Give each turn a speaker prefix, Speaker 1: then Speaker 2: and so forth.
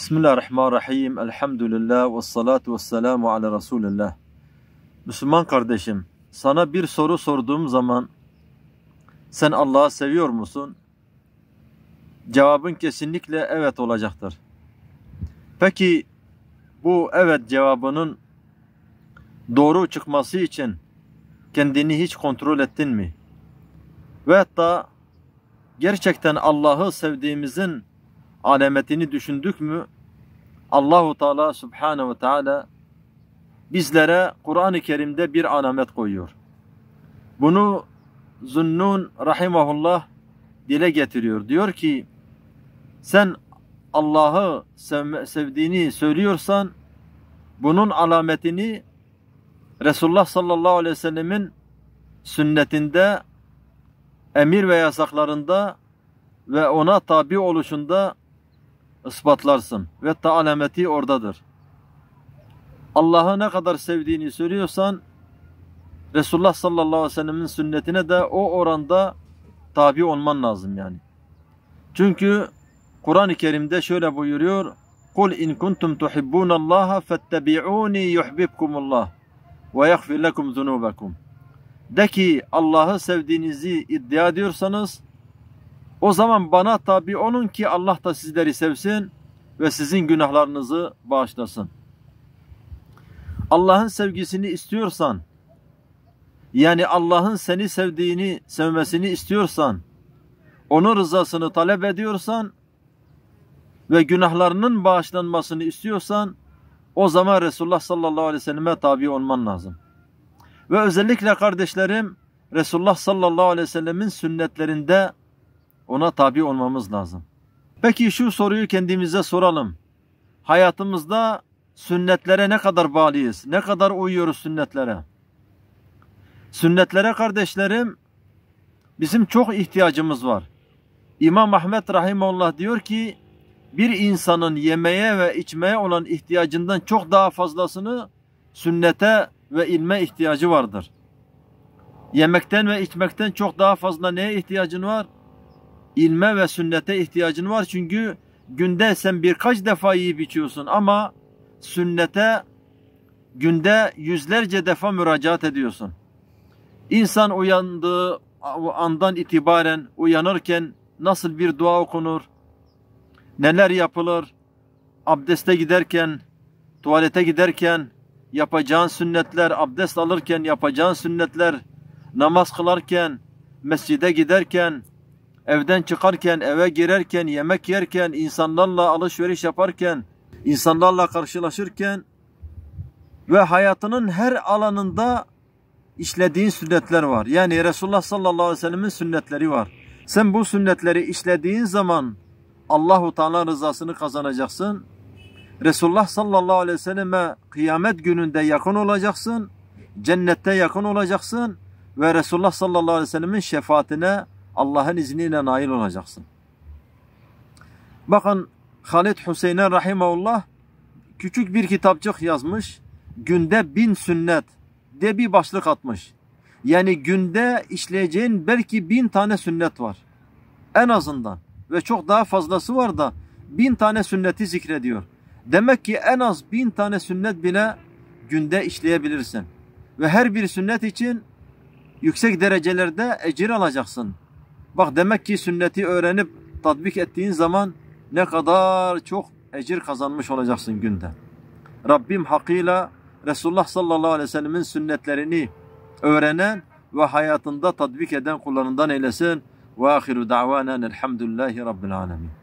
Speaker 1: Bismillahirrahmanirrahim. Elhamdülillah ve salatu ve selamu ala Resulillah. Müslüman kardeşim, sana bir soru sorduğum zaman sen Allah'ı seviyor musun? Cevabın kesinlikle evet olacaktır. Peki bu evet cevabının doğru çıkması için kendini hiç kontrol ettin mi? Ve hatta gerçekten Allah'ı sevdiğimizin alametini düşündük mü Allahu Teala Subhanahu ve Teala bizlere Kur'an-ı Kerim'de bir alamet koyuyor. Bunu Zunnun rahimahullah dile getiriyor. Diyor ki sen Allah'ı sevdiğini söylüyorsan bunun alametini Resulullah sallallahu aleyhi ve sellemin sünnetinde emir ve yasaklarında ve ona tabi oluşunda ispatlarsın. Ve ta alameti oradadır. Allah'ı ne kadar sevdiğini söylüyorsan Resulullah sallallahu aleyhi ve sellemin sünnetine de o oranda tabi olman lazım yani. Çünkü Kur'an-ı Kerim'de şöyle buyuruyor. Kul in kuntum tuhibbun Allah fettabi'uni yuhibbukumullah ve yaghfir lekum zunubakum. De ki Allah'ı sevdiğinizi iddia ediyorsanız o zaman bana tabi onun ki Allah da sizleri sevsin ve sizin günahlarınızı bağışlasın. Allah'ın sevgisini istiyorsan, yani Allah'ın seni sevdiğini, sevmesini istiyorsan, onun rızasını talep ediyorsan ve günahlarının bağışlanmasını istiyorsan, o zaman Resulullah sallallahu aleyhi ve selleme tabi olman lazım. Ve özellikle kardeşlerim, Resulullah sallallahu aleyhi ve sellemin sünnetlerinde ona tabi olmamız lazım. Peki şu soruyu kendimize soralım. Hayatımızda sünnetlere ne kadar bağlıyız? Ne kadar uyuyoruz sünnetlere? Sünnetlere kardeşlerim bizim çok ihtiyacımız var. İmam Ahmet Rahimullah diyor ki bir insanın yemeye ve içmeye olan ihtiyacından çok daha fazlasını sünnete ve ilme ihtiyacı vardır. Yemekten ve içmekten çok daha fazla neye ihtiyacın var? ilme ve sünnete ihtiyacın var. Çünkü günde sen birkaç defa yiyip içiyorsun ama sünnete günde yüzlerce defa müracaat ediyorsun. İnsan uyandığı andan itibaren uyanırken nasıl bir dua okunur? Neler yapılır? Abdeste giderken, tuvalete giderken yapacağın sünnetler, abdest alırken yapacağın sünnetler, namaz kılarken, mescide giderken, evden çıkarken, eve girerken, yemek yerken, insanlarla alışveriş yaparken, insanlarla karşılaşırken ve hayatının her alanında işlediğin sünnetler var. Yani Resulullah sallallahu aleyhi ve sellemin sünnetleri var. Sen bu sünnetleri işlediğin zaman Allahu Teala rızasını kazanacaksın. Resulullah sallallahu aleyhi ve selleme kıyamet gününde yakın olacaksın. Cennette yakın olacaksın ve Resulullah sallallahu aleyhi ve sellemin şefaatine Allah'ın izniyle nail olacaksın. Bakın Halid Hüseyin'e rahimeullah küçük bir kitapçık yazmış. Günde bin sünnet de bir başlık atmış. Yani günde işleyeceğin belki bin tane sünnet var. En azından. Ve çok daha fazlası var da bin tane sünneti zikrediyor. Demek ki en az bin tane sünnet bile günde işleyebilirsin. Ve her bir sünnet için yüksek derecelerde ecir alacaksın. Bak demek ki sünneti öğrenip tatbik ettiğin zaman ne kadar çok ecir kazanmış olacaksın günde. Rabbim hakkıyla Resulullah sallallahu aleyhi ve sellemin sünnetlerini öğrenen ve hayatında tatbik eden kullarından eylesin. Ve ahiru da'vanen elhamdülillahi rabbil alemin.